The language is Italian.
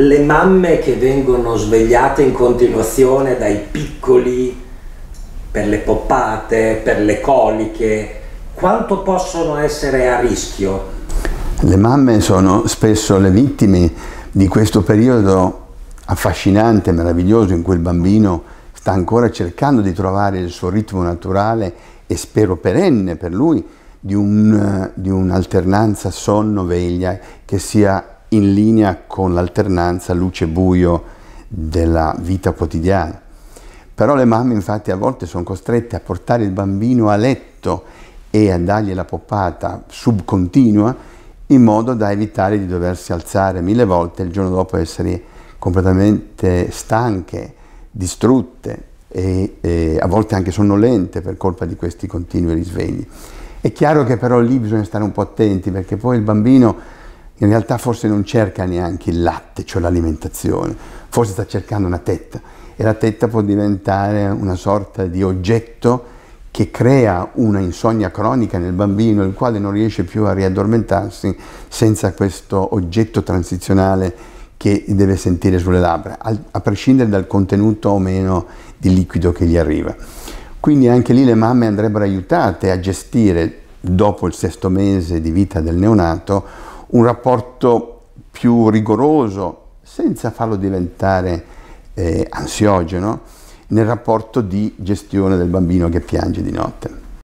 le mamme che vengono svegliate in continuazione dai piccoli per le poppate, per le coliche, quanto possono essere a rischio? Le mamme sono spesso le vittime di questo periodo affascinante, meraviglioso in cui il bambino sta ancora cercando di trovare il suo ritmo naturale e spero perenne per lui di, eh, un'alternanza un sonno-veglia che sia in linea con l'alternanza luce-buio della vita quotidiana. Però le mamme infatti a volte sono costrette a portare il bambino a letto e a dargli la poppata subcontinua in modo da evitare di doversi alzare mille volte il giorno dopo essere completamente stanche, distrutte e, e a volte anche sonnolente per colpa di questi continui risvegli. È chiaro che però lì bisogna stare un po' attenti perché poi il bambino in realtà forse non cerca neanche il latte, cioè l'alimentazione, forse sta cercando una tetta e la tetta può diventare una sorta di oggetto che crea una insonnia cronica nel bambino, il quale non riesce più a riaddormentarsi senza questo oggetto transizionale che deve sentire sulle labbra, a prescindere dal contenuto o meno di liquido che gli arriva. Quindi anche lì le mamme andrebbero aiutate a gestire, dopo il sesto mese di vita del neonato, un rapporto più rigoroso, senza farlo diventare eh, ansiogeno, nel rapporto di gestione del bambino che piange di notte.